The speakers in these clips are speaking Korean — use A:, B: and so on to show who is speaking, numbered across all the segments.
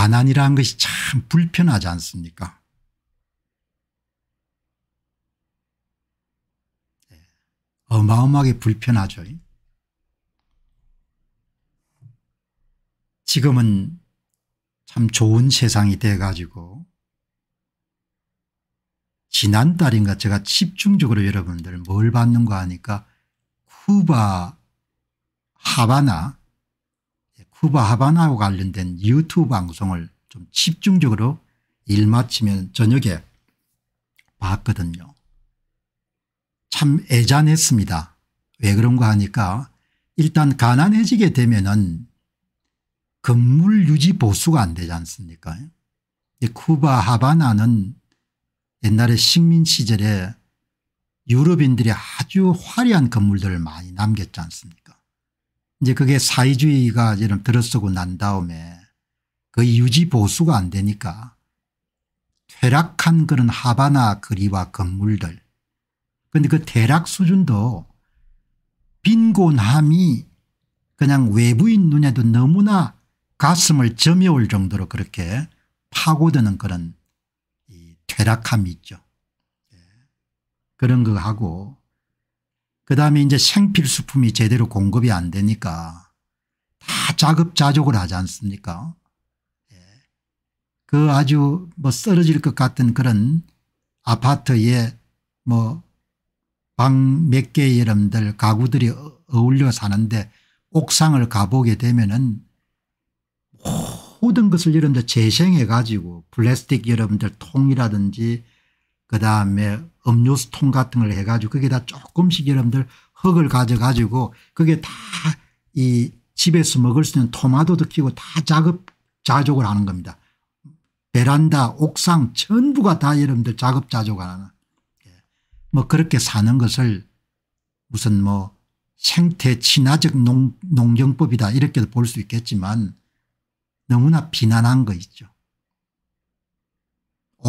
A: 가난이라는 것이 참 불편하지 않습니까 예. 어마어마하게 불편하죠. 지금은 참 좋은 세상이 돼가지고 지난달인가 제가 집중적으로 여러분들 뭘 받는 거 하니까 쿠바 하바나 쿠바 하바나와 관련된 유튜브 방송을 좀 집중적으로 일 마치면 저녁에 봤거든요. 참 애잔했습니다. 왜 그런가 하니까 일단 가난해지게 되면은 건물 유지 보수가 안 되지 않습니까 쿠바 하바나는 옛날에 식민 시절에 유럽인들이 아주 화려한 건물들을 많이 남겼지 않습니까 이제 그게 사회주의가 이런 들어서고 난 다음에 그 유지 보수가 안 되니까 퇴락한 그런 하바나 거리와 건물들 근데 그 대락 수준도 빈곤함이 그냥 외부인 눈에도 너무나 가슴을 점여올 정도로 그렇게 파고드는 그런 이 퇴락함이 있죠. 예. 그런 거하고 그다음에 이제 생필수품이 제대로 공급이 안 되니까 다 자급자족을 하지 않습니까 예. 그 아주 뭐 쓰러질 것 같은 그런 아파트에 뭐 방 몇 개의 여러분들 가구들이 어, 어울려 사는데 옥상을 가보게 되면은 모든 것을 여러분들 재생해 가지고 플라스틱 여러분들 통이라든지 그다음에 음료수통 같은 걸 해가지고 거기다 조금씩 여러분들 흙을 가져가지고 그게 다 이 집에서 먹을 수 있는 토마토도 키고 다 작업 자족을 하는 겁니다. 베란다 옥상 전부가 다 여러분들 작업 자족을 하는 예. 뭐 그렇게 사는 것을 무슨 뭐 생태 친화적 농, 농경법이다 이렇게도 볼 수 있겠지만 너무나 비난한 거 있죠.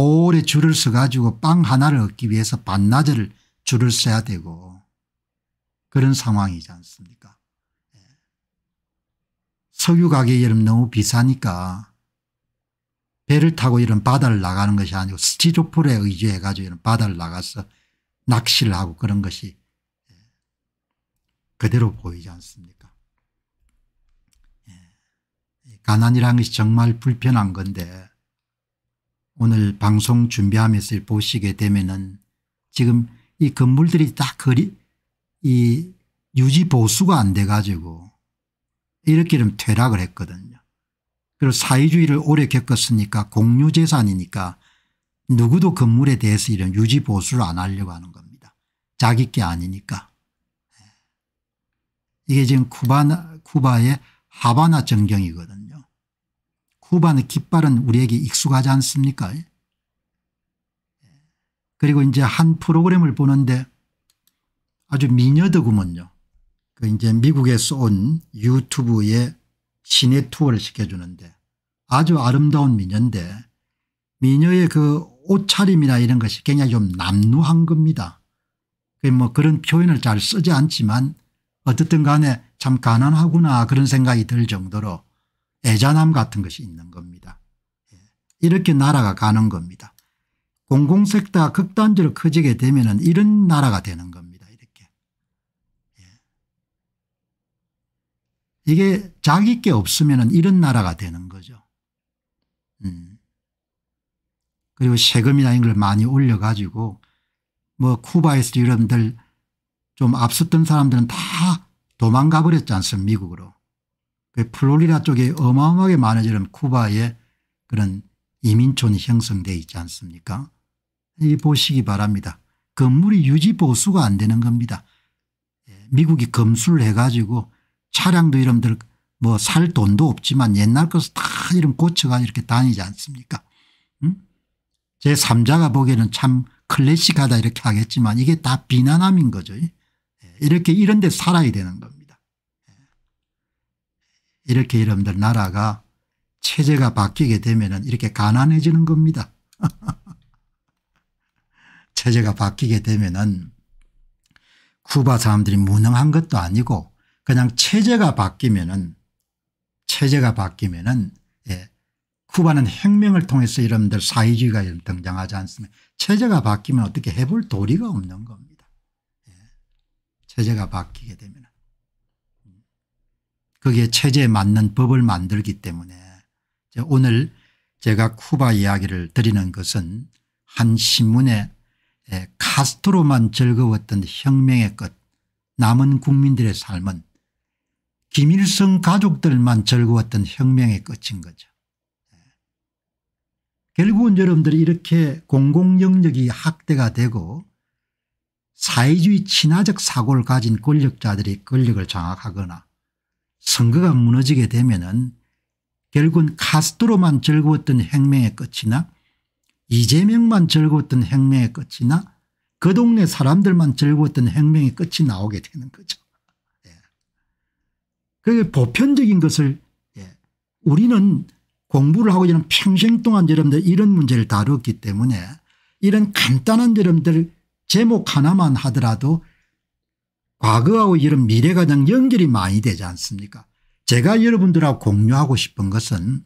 A: 오래 줄을 서가지고 빵 하나를 얻기 위해서 반나절을 줄을 서야 되고 그런 상황이지 않습니까 예. 석유 가격이 여러분 너무 비싸니까 배를 타고 이런 바다를 나가는 것이 아니고 스티로폴에 의지해 가지고 이런 바다를 나가서 낚시를 하고 그런 것이 예, 그대로 보이지 않습니까 예. 가난이라는 것이 정말 불편한 건데 오늘 방송 준비하면서 보시게 되면은 지금 이 건물들이 딱 거리 이 유지 보수가 안 돼 가지고 이렇게 좀 퇴락을 했거든요. 그리고 사회주의를 오래 겪었으니까 공유재산이니까 누구도 건물에 대해서 이런 유지 보수를 안 하려고 하는 겁니다. 자기 게 아니니까. 예. 이게 지금 쿠바, 쿠바의 하바나 전경이거든요. 후반의 깃발은 우리에게 익숙하지 않습니까 그리고 이제 한 프로그램을 보는데 아주 미녀더구먼요. 그 이제 미국에서 온 유튜브에 시내 투어를 시켜주는데 아주 아름다운 미녀인데 미녀의 그 옷차림이나 이런 것이 굉장히 좀 남루한 겁니다. 뭐 그런 표현을 잘 쓰지 않지만 어떻든 간에 참 가난하구나 그런 생각이 들 정도로 애잔함 같은 것이 있는 겁니다. 예. 이렇게 나라가 가는 겁니다. 공공섹터 극단적으로 커지게 되면 이런 나라가 되는 겁니다. 이렇게. 예. 이게 자기 게 없으면 이런 나라가 되는 거죠. 음. 그리고 세금이나 이런 걸 많이 올려가지고 뭐 쿠바에서 여러분들 좀 앞섰던 사람들은 다 도망가 버렸지 않습니까 미국으로. 그 플로리다 쪽에 어마어마하게 많아지는 쿠바의 그런 이민촌이 형성되어 있지 않습니까 이 보시기 바랍니다. 건물이 유지 보수가 안 되는 겁니다. 예, 미국이 검수를 해가지고 차량도 이름들 뭐 살 돈도 없지만 옛날 것을 다 이름 고쳐가 이렇게 다니지 않습니까 음? 제 3자가 보기에는 참 클래식하다 이렇게 하겠지만 이게 다 비난함인 거죠. 예, 이렇게 이런 데 살아야 되는 겁니다. 이렇게 여러분들 나라가 체제가 바뀌게 되면 이렇게 가난해지는 겁니다. 체제가 바뀌게 되면은 쿠바 사람들이 무능한 것도 아니고 그냥 체제가 바뀌면은 체제가 바뀌면은 예, 쿠바는 혁명을 통해서 여러분들 사회주의가 등장하지 않습니까? 체제가 바뀌면 어떻게 해볼 도리가 없는 겁니다. 예, 체제가 바뀌게 되면 거기에 체제에 맞는 법을 만들기 때문에 오늘 제가 쿠바 이야기를 드리는 것은 한 신문에 예, 카스트로만 즐거웠던 혁명의 끝 남은 국민들의 삶은 김일성 가족들만 즐거웠던 혁명의 끝인 거죠. 예. 결국은 여러분들이 이렇게 공공영역이 학대가 되고 사회주의 친화적 사고를 가진 권력자들이 권력을 장악하거나 선거가 무너지게 되면은 결국은 카스트로만 즐거웠던 혁명의 끝이나 이재명만 즐거웠던 혁명의 끝이나 그 동네 사람들만 즐거웠던 혁명의 끝이 나오게 되는 거죠. 예. 그게 보편적인 것을 예. 우리는 공부를 하고 저는 평생 동안 여러분들 이런 문제를 다뤘기 때문에 이런 간단한 여러분들 제목 하나만 하더라도 과거하고 이런 미래가 장 연결이 많이 되지 않습니까 제가 여러분들하고 공유하고 싶은 것은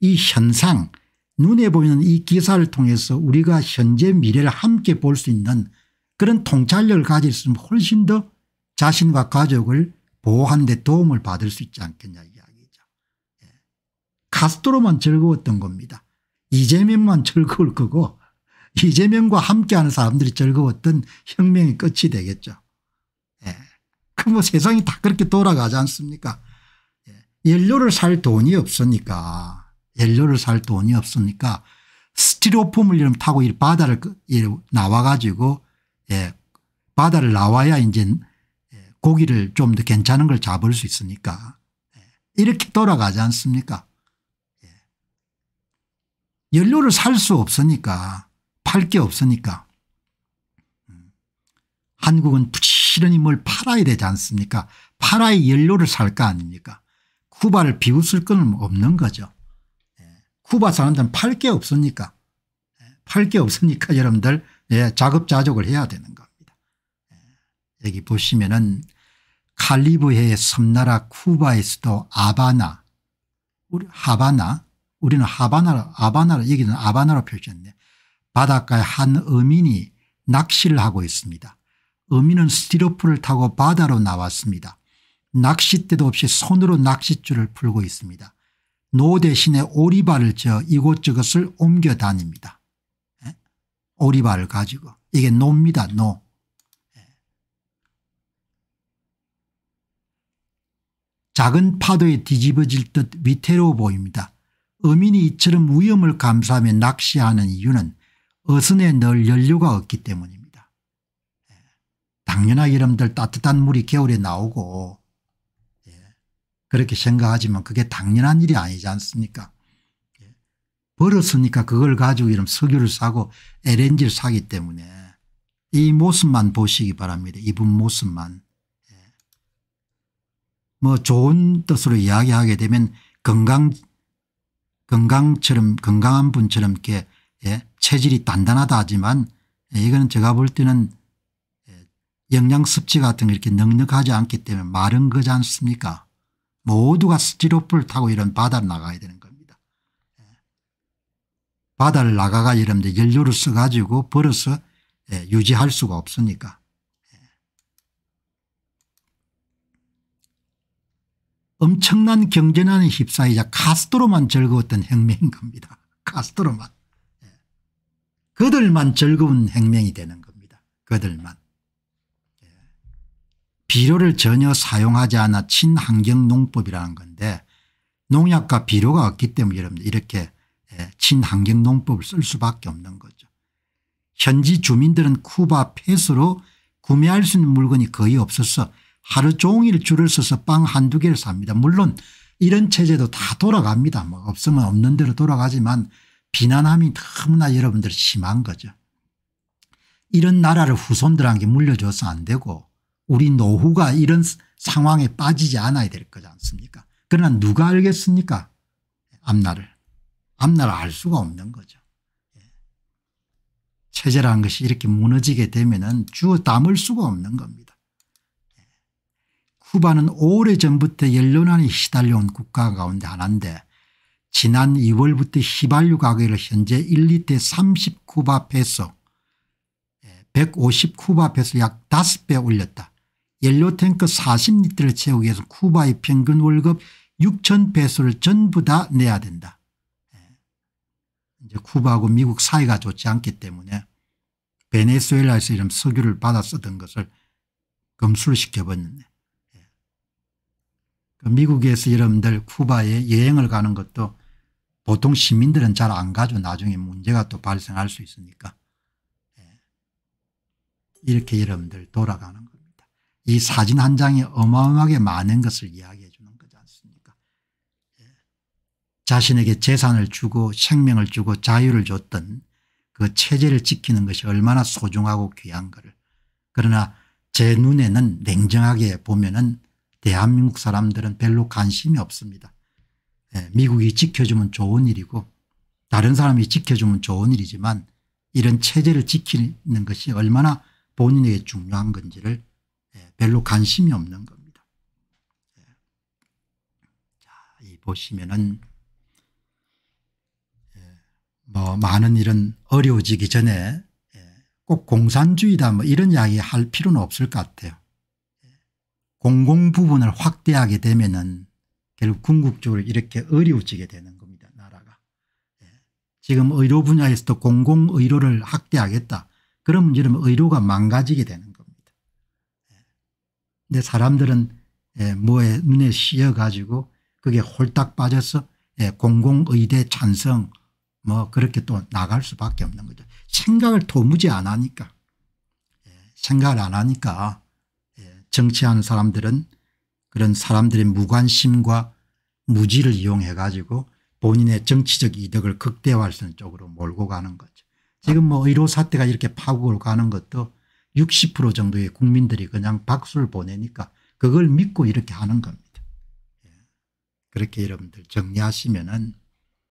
A: 이 현상 눈에 보이는 이 기사를 통해서 우리가 현재 미래를 함께 볼 수 있는 그런 통찰력을 가질 수 있으면 훨씬 더 자신과 가족을 보호하는 데 도움을 받을 수 있지 않겠냐 이야기죠. 예. 카스트로만 즐거웠던 겁니다. 이재명만 즐거울 거고 이재명과 함께하는 사람들이 즐거웠던 혁명의 끝이 되겠죠. 그뭐 세상이 다 그렇게 돌아가지 않습니까 예. 연료를 살 돈이 없으니까 연료를 살 돈이 없으니까 스티로폼을 이름 타고 이 바다를 그, 예, 나와 가지고 예 바다를 나와야 이제 예, 고기를 좀 더 괜찮은 걸 잡을 수 있으니까 이렇게 돌아가지 않습니까 연료를 살 수 없으니까 팔 게 없으니까 음, 한국은 부지 실은 이뭘 팔아야 되지 않습니까 팔아야 연료를 살거 아닙니까 쿠바를 비웃을 건 없는 거죠 예. 쿠바 사람들은 팔 게 없으니까 예. 팔게 없으니까 여러분들 예, 자급자족을 해야 되는 겁니다 예. 여기 보시면은 칼리브해의 섬나라 쿠바의 수도 아바나 우리 하바나 우리는 하바나 아바나를 여기는 아바나로 표시했네 바닷가에 한 어민이 낚시를 하고 있습니다. 어미는 스티로프를 타고 바다로 나왔습니다. 낚싯대도 없이 손으로 낚싯줄을 풀고 있습니다. 노 대신에 오리발을 저 이곳저곳을 옮겨 다닙니다. 예? 오리발을 가지고 이게 노입니다. 노. 예. 작은 파도에 뒤집어질 듯 위태로워 보입니다. 어민이 이처럼 위험을 감수하며 낚시하는 이유는 어선에 늘 연료가 없기 때문입니다. 당연하게 여러분들 따뜻한 물이 겨울에 나오고 예. 그렇게 생각하지만 그게 당연한 일이 아니지 않습니까 예. 벌었으니까 그걸 가지고 이런 석유를 사고 LNG를 사기 때문에 이 모습만 보시기 바랍니다. 이분 모습만. 예. 뭐 좋은 뜻으로 이야기하게 되면 건강, 건강처럼 건강한 분처럼 이렇게 예? 체질이 단단하다 하지만 예, 이거는 제가 볼 때는 영양 섭취 같은 거 이렇게 넉넉하지 않기 때문에 마른 거지 않습니까 모두가 스티로폴 타고 이런 바다를 나가야 되는 겁니다. 예. 바다를 나가가 이러면 연료를 써가지고 벌어서 예, 유지할 수가 없으니까. 예. 엄청난 경제난에 휩싸이자 카스트로만 즐거웠던 혁명인 겁니다. 카스트로만. 그들만 즐거운 혁명이 되는 겁니다. 그들만. 비료를 전혀 사용하지 않아 친환경 농법이라는 건데 농약과 비료가 없기 때문에 여러분 들 이렇게 예, 친환경 농법을 쓸 수밖에 없는 거죠. 현지 주민들은 쿠바 폐수로 구매할 수 있는 물건이 거의 없어서 하루 종일 줄을 서서 빵 한두 개를 삽니다. 물론 이런 체제도 다 돌아갑니다. 뭐 없으면 없는 대로 돌아가지만 비난함이 너무나 여러분들 심한 거죠. 이런 나라를 후손들한테 물려줘서 안 되고 우리 노후가 이런 상황에 빠지지 않아야 될 거지 않습니까 그러나 누가 알겠습니까 앞날을 앞날을 알 수가 없는 거죠. 예. 체제라는 것이 이렇게 무너지게 되면 주어 담을 수가 없는 겁니다. 예. 쿠바는 오래전부터 연륜안에 시달려온 국가 가운데 하나인데 지난 2월부터 휘발유 가격을 현재 1 리터에 30쿠바 페소 150쿠바 예, 페소 약 5배 올렸다. 연료탱크 40리터를 채우기 위해서 쿠바의 평균 월급 6천 배수를 전부 다 내야 된다. 예. 이제 쿠바하고 미국 사이가 좋지 않기 때문에 베네수엘라에서 이런 석유를 받아 쓰던 것을 검술시켜버렸네. 예. 그 미국에서 여러분들 쿠바에 여행을 가는 것도 보통 시민들은 잘 안 가죠. 나중에 문제가 또 발생할 수 있으니까. 예. 이렇게 여러분들 돌아가는 이 사진 한 장이 어마어마하게 많은 것을 이야기해 주는 거지 않습니까 예. 자신에게 재산을 주고 생명을 주고 자유를 줬던 그 체제를 지키는 것이 얼마나 소중하고 귀한 거를 그러나 제 눈에는 냉정하게 보면 은 대한민국 사람들은 별로 관심이 없습니다. 예. 미국이 지켜주면 좋은 일이고 다른 사람이 지켜주면 좋은 일이지만 이런 체제를 지키는 것이 얼마나 본인에게 중요한 건지를 예, 별로 관심이 없는 겁니다. 예. 자, 이 보시면은 예, 뭐 많은 일은 어려워지기 전에 꼭 공산주의다 뭐 이런 이야기 할 필요는 없을 것 같아요. 공공 부분을 확대하게 되면은 결국 궁극적으로 이렇게 어려워지게 되는 겁니다. 나라가. 지금 의료 분야에서도 공공의료를 확대하겠다. 그러면 이러면 의료가 망가지게 되는 근데 사람들은 예, 뭐에 눈에 씌어 가지고 그게 홀딱 빠져서 예, 공공의대 찬성 뭐 그렇게 또 나갈 수밖에 없는 거죠. 생각을 도무지 안 하니까 예, 생각을 안 하니까 정치하는 사람들은 그런 사람들의 무관심과 무지를 이용해 가지고 본인의 정치적 이득을 극대화할 수 있는 쪽으로 몰고 가는 거죠. 지금 뭐 의료 사태가 이렇게 파국을 가는 것도 60% 정도의 국민들이 그냥 박수를 보내니까 그걸 믿고 이렇게 하는 겁니다. 예. 그렇게 여러분들 정리하시면은